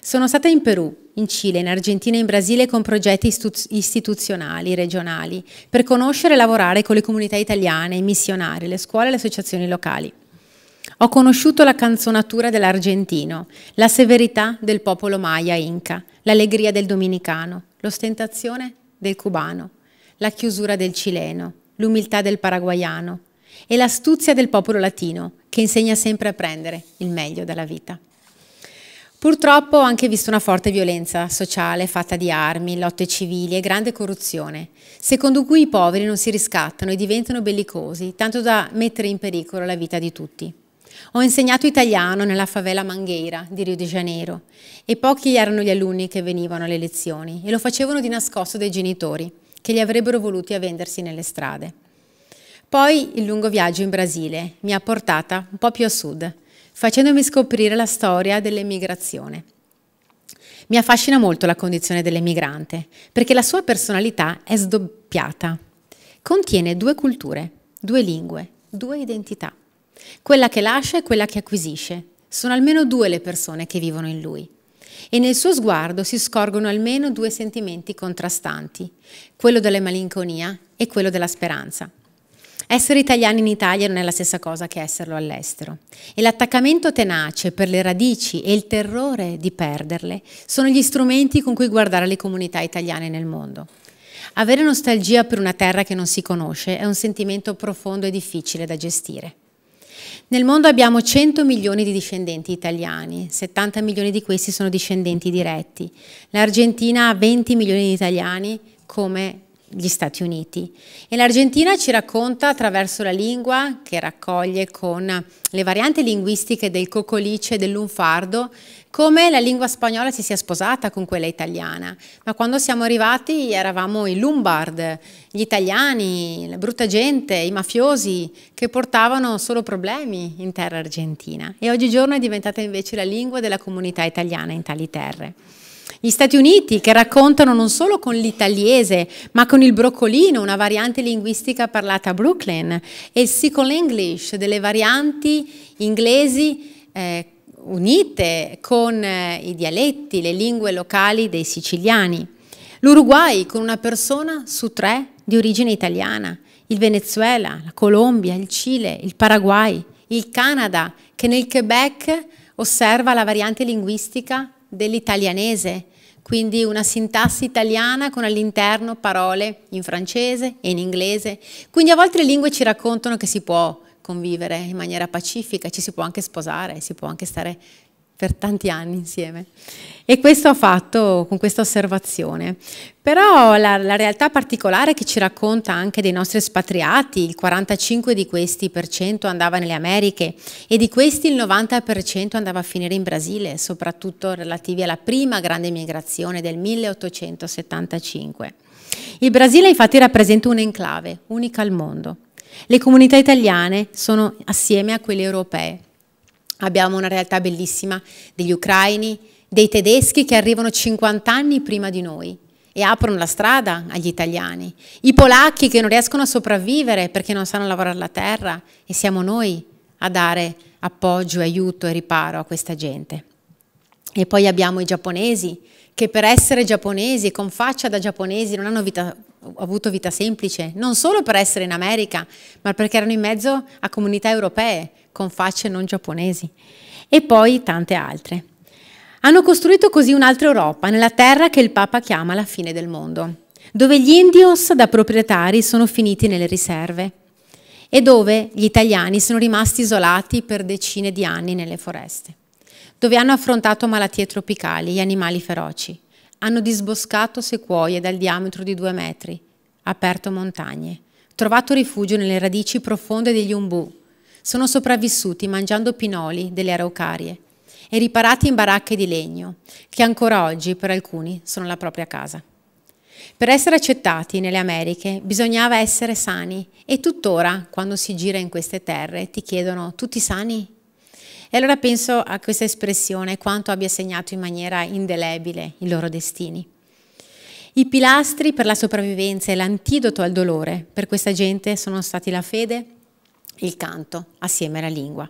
Sono stata in Perù, in Cile, in Argentina e in Brasile con progetti istituzionali, regionali, per conoscere e lavorare con le comunità italiane, i missionari, le scuole e le associazioni locali. Ho conosciuto la canzonatura dell'argentino, la severità del popolo maya inca, l'allegria del dominicano, l'ostentazione del cubano, la chiusura del cileno, l'umiltà del paraguayano, e l'astuzia del popolo latino, che insegna sempre a prendere il meglio dalla vita. Purtroppo ho anche visto una forte violenza sociale fatta di armi, lotte civili e grande corruzione, secondo cui i poveri non si riscattano e diventano bellicosi, tanto da mettere in pericolo la vita di tutti. Ho insegnato italiano nella favela Mangueira di Rio de Janeiro e pochi erano gli alunni che venivano alle lezioni e lo facevano di nascosto dai genitori, che li avrebbero voluti a vendersi nelle strade. Poi il lungo viaggio in Brasile mi ha portata un po' più a sud, facendomi scoprire la storia dell'emigrazione. Mi affascina molto la condizione dell'emigrante, perché la sua personalità è sdoppiata. Contiene due culture, due lingue, due identità. Quella che lascia e quella che acquisisce. Sono almeno due le persone che vivono in lui. E nel suo sguardo si scorgono almeno due sentimenti contrastanti, quello della malinconia e quello della speranza. Essere italiani in Italia non è la stessa cosa che esserlo all'estero e l'attaccamento tenace per le radici e il terrore di perderle sono gli strumenti con cui guardare le comunità italiane nel mondo. Avere nostalgia per una terra che non si conosce è un sentimento profondo e difficile da gestire. Nel mondo abbiamo 100 milioni di discendenti italiani, 70 milioni di questi sono discendenti diretti. L'Argentina ha 20 milioni di italiani come gli Stati Uniti. E l'Argentina ci racconta attraverso la lingua, che raccoglie con le varianti linguistiche del cocolice e del lunfardo, come la lingua spagnola si sia sposata con quella italiana. Ma quando siamo arrivati eravamo i Lombard, gli italiani, la brutta gente, i mafiosi che portavano solo problemi in terra argentina. E oggigiorno è diventata invece la lingua della comunità italiana in tali terre. Gli Stati Uniti che raccontano non solo con l'italiese, ma con il broccolino, una variante linguistica parlata a Brooklyn, e il Sickle English, delle varianti inglesi eh, unite con eh, i dialetti, le lingue locali dei siciliani. L'Uruguay con una persona su tre di origine italiana, il Venezuela, la Colombia, il Cile, il Paraguay, il Canada, che nel Quebec osserva la variante linguistica dell'italianese, quindi una sintassi italiana con all'interno parole in francese e in inglese. Quindi a volte le lingue ci raccontano che si può convivere in maniera pacifica, ci si può anche sposare, si può anche stare per tanti anni insieme. E questo ha fatto con questa osservazione. Però la, la, realtà particolare che ci racconta anche dei nostri espatriati, il 45% di questi per cento andava nelle Americhe e di questi il 90% andava a finire in Brasile, soprattutto relativi alla prima grande migrazione del 1875. Il Brasile infatti rappresenta un'enclave unica al mondo. Le comunità italiane sono assieme a quelle europee Abbiamo una realtà bellissima degli ucraini, dei tedeschi che arrivano 50 anni prima di noi e aprono la strada agli italiani, i polacchi che non riescono a sopravvivere perché non sanno lavorare la terra e siamo noi a dare appoggio, aiuto e riparo a questa gente. E poi abbiamo i giapponesi che per essere giapponesi, e con faccia da giapponesi, non hanno vita avuto vita semplice, non solo per essere in America, ma perché erano in mezzo a comunità europee con facce non giapponesi e poi tante altre. Hanno costruito così un'altra Europa, nella terra che il Papa chiama la fine del mondo, dove gli indios da proprietari sono finiti nelle riserve e dove gli italiani sono rimasti isolati per decine di anni nelle foreste, dove hanno affrontato malattie tropicali e animali feroci hanno disboscato sequoie dal diametro di due metri, aperto montagne, trovato rifugio nelle radici profonde degli umbù. Sono sopravvissuti mangiando pinoli delle araucarie e riparati in baracche di legno, che ancora oggi per alcuni sono la propria casa. Per essere accettati nelle Americhe bisognava essere sani e tuttora, quando si gira in queste terre, ti chiedono tutti sani? E allora penso a questa espressione, quanto abbia segnato in maniera indelebile i loro destini. I pilastri per la sopravvivenza e l'antidoto al dolore per questa gente sono stati la fede e il canto, assieme alla lingua.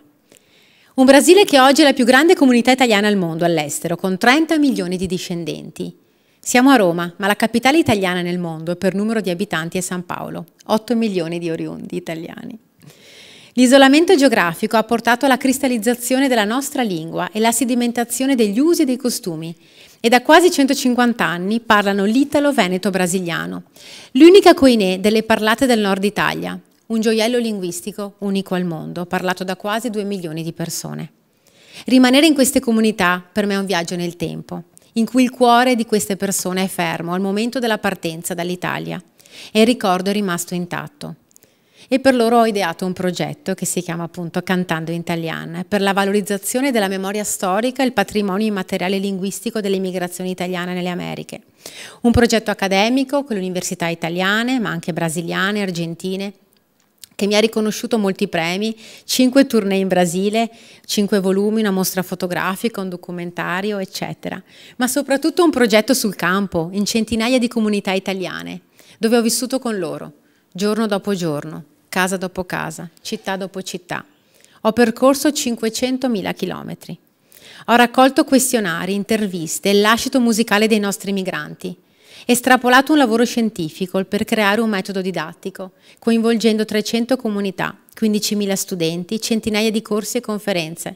Un Brasile che oggi è la più grande comunità italiana al mondo, all'estero, con 30 milioni di discendenti. Siamo a Roma, ma la capitale italiana nel mondo per numero di abitanti è San Paolo, 8 milioni di oriundi italiani. L'isolamento geografico ha portato alla cristallizzazione della nostra lingua e la sedimentazione degli usi e dei costumi e da quasi 150 anni parlano l'italo-veneto-brasiliano, l'unica coinè delle parlate del nord Italia, un gioiello linguistico unico al mondo, parlato da quasi 2 milioni di persone. Rimanere in queste comunità per me è un viaggio nel tempo, in cui il cuore di queste persone è fermo al momento della partenza dall'Italia e il ricordo è rimasto intatto e per loro ho ideato un progetto che si chiama appunto Cantando in Italiana per la valorizzazione della memoria storica e il patrimonio immateriale linguistico dell'immigrazione italiana nelle Americhe. Un progetto accademico con le università italiane, ma anche brasiliane, argentine, che mi ha riconosciuto molti premi, 5 tournée in Brasile, 5 volumi, una mostra fotografica, un documentario, eccetera. Ma soprattutto un progetto sul campo, in centinaia di comunità italiane, dove ho vissuto con loro, giorno dopo giorno, casa dopo casa, città dopo città. Ho percorso 500.000 chilometri. Ho raccolto questionari, interviste, il lascito musicale dei nostri migranti. Estrapolato un lavoro scientifico per creare un metodo didattico, coinvolgendo 300 comunità, 15.000 studenti, centinaia di corsi e conferenze,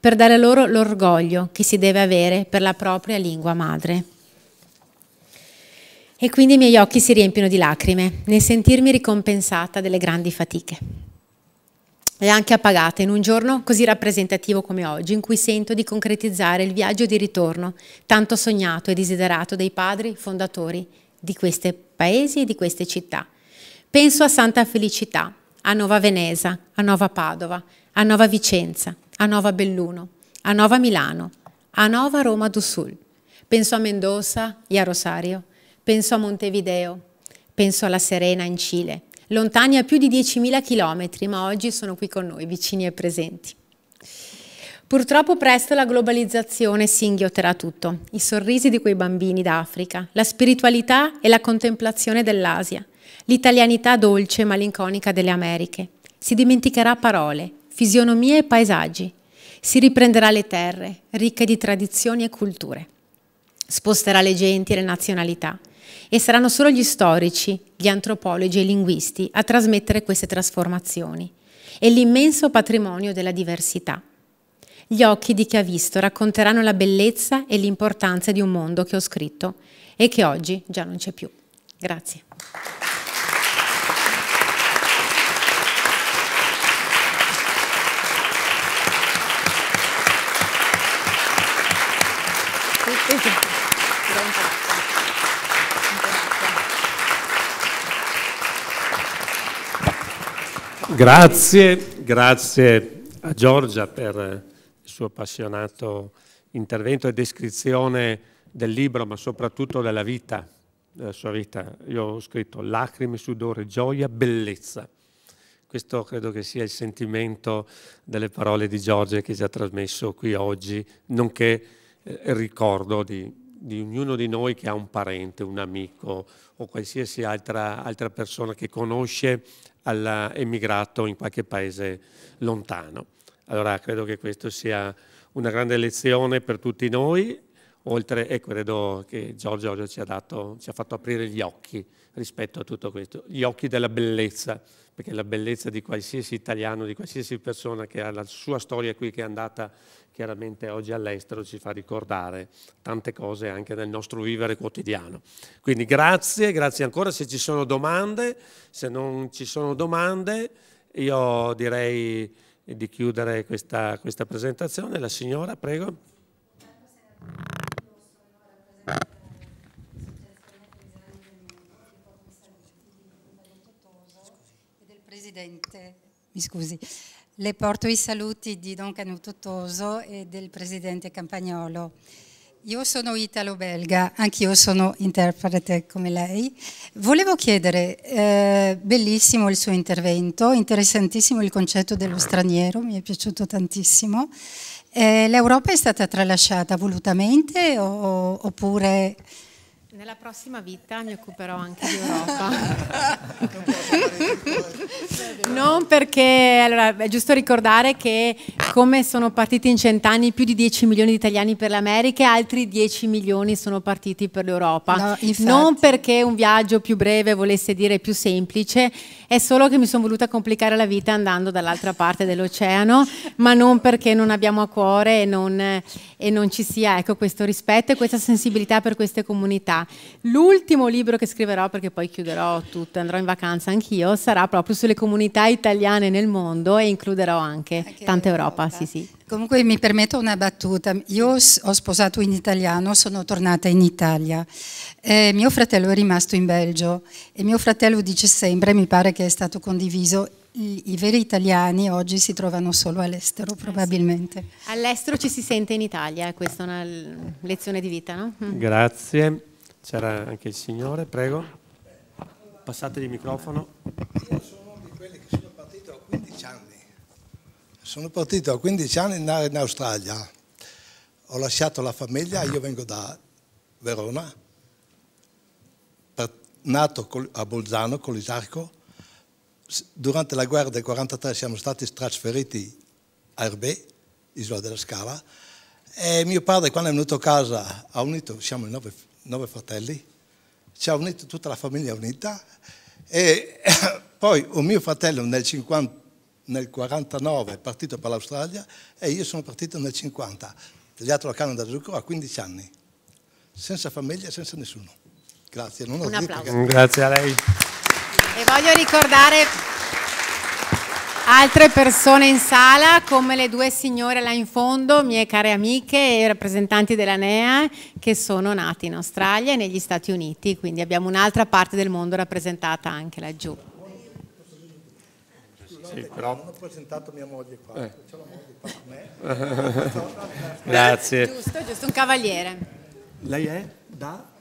per dare loro l'orgoglio che si deve avere per la propria lingua madre. E quindi i miei occhi si riempiono di lacrime nel sentirmi ricompensata delle grandi fatiche. E anche appagata in un giorno così rappresentativo come oggi, in cui sento di concretizzare il viaggio di ritorno tanto sognato e desiderato dai padri fondatori di questi paesi e di queste città. Penso a Santa Felicità, a Nova Venezia, a Nova Padova, a Nova Vicenza, a Nova Belluno, a Nova Milano, a Nova Roma do Sul. Penso a Mendoza e a Rosario, Penso a Montevideo, penso alla Serena in Cile, lontani a più di 10.000 km, ma oggi sono qui con noi, vicini e presenti. Purtroppo presto la globalizzazione si inghiotterà tutto, i sorrisi di quei bambini d'Africa, la spiritualità e la contemplazione dell'Asia, l'italianità dolce e malinconica delle Americhe. Si dimenticherà parole, fisionomie e paesaggi. Si riprenderà le terre, ricche di tradizioni e culture. Sposterà le genti e le nazionalità e saranno solo gli storici, gli antropologi e i linguisti a trasmettere queste trasformazioni e l'immenso patrimonio della diversità. Gli occhi di chi ha visto racconteranno la bellezza e l'importanza di un mondo che ho scritto e che oggi già non c'è più. Grazie. Thank you. Grazie, grazie a Giorgia per il suo appassionato intervento e descrizione del libro, ma soprattutto della vita, della sua vita. Io ho scritto lacrime, sudore, gioia, bellezza. Questo credo che sia il sentimento delle parole di Giorgia che ci ha trasmesso qui oggi, nonché eh, il ricordo di, di ognuno di noi che ha un parente, un amico o qualsiasi altra, altra persona che conosce all'emigrato in qualche paese lontano. Allora credo che questa sia una grande lezione per tutti noi, oltre e credo che Giorgio ci ha, dato, ci ha fatto aprire gli occhi rispetto a tutto questo, gli occhi della bellezza perché la bellezza di qualsiasi italiano, di qualsiasi persona che ha la sua storia qui, che è andata chiaramente oggi all'estero, ci fa ricordare tante cose anche nel nostro vivere quotidiano. Quindi grazie, grazie ancora se ci sono domande, se non ci sono domande io direi di chiudere questa, questa presentazione. La signora, prego. Presidente, mi scusi, le porto i saluti di Don Canuto Toso e del Presidente Campagnolo. Io sono italo-belga, anch'io sono interprete come lei. Volevo chiedere, eh, bellissimo il suo intervento, interessantissimo il concetto dello straniero, mi è piaciuto tantissimo. Eh, L'Europa è stata tralasciata volutamente o, oppure nella prossima vita mi occuperò anche di Europa. non perché, allora, è giusto ricordare che come sono partiti in cent'anni più di 10 milioni di italiani per l'America, altri 10 milioni sono partiti per l'Europa. No, non perché un viaggio più breve volesse dire più semplice, è solo che mi sono voluta complicare la vita andando dall'altra parte dell'oceano, ma non perché non abbiamo a cuore e non, e non ci sia ecco, questo rispetto e questa sensibilità per queste comunità. L'ultimo libro che scriverò, perché poi chiuderò tutto, andrò in vacanza anch'io, sarà proprio sulle comunità italiane nel mondo e includerò anche, anche tanta Europa. Europa. Sì, sì. Comunque mi permetto una battuta. Io ho sposato in italiano, sono tornata in Italia. Eh, mio fratello è rimasto in Belgio e mio fratello dice sempre, mi pare che è stato condiviso, i, i veri italiani oggi si trovano solo all'estero eh probabilmente. All'estero ci si sente in Italia, questa è una lezione di vita. No? Mm. Grazie. C'era anche il signore, prego. passate il microfono. Sono partito a 15 anni in Australia, ho lasciato la famiglia, io vengo da Verona, nato a Bolzano, Colisarco. Durante la guerra del 1943 siamo stati trasferiti a Erbe, Isola della Scala, e mio padre quando è venuto a casa ha unito, siamo nove, nove fratelli, ci ha unito tutta la famiglia unita e poi un mio fratello nel 50 nel 49 è partito per l'Australia e io sono partito nel 50, tagliato la canna da zucchero a 15 anni, senza famiglia, senza nessuno. Grazie, non ho Un applauso. Perché... Grazie a lei. E voglio ricordare altre persone in sala, come le due signore là in fondo, mie care amiche e rappresentanti della NEA, che sono nati in Australia e negli Stati Uniti, quindi abbiamo un'altra parte del mondo rappresentata anche laggiù. Sì, però... Non ho presentato mia moglie qua, eh. c'è la moglie qua con me. Grazie. Giusto, giusto, un cavaliere. Lei è da?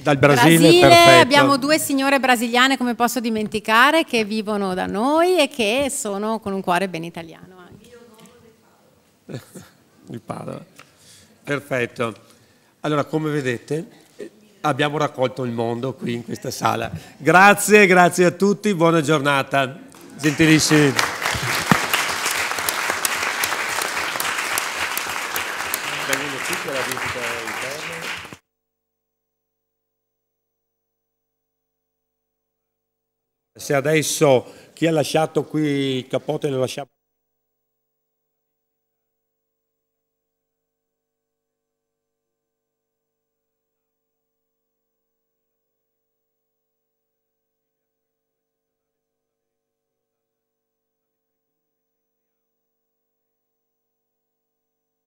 Dal Brasile, Brasile abbiamo due signore brasiliane, come posso dimenticare, che vivono da noi e che sono con un cuore ben italiano anche. Di Padova. Perfetto. Allora, come vedete, abbiamo raccolto il mondo qui in questa sala. Grazie, grazie a tutti, buona giornata. Gentilissimi. Se adesso chi ha lasciato qui il capote lo lasciamo.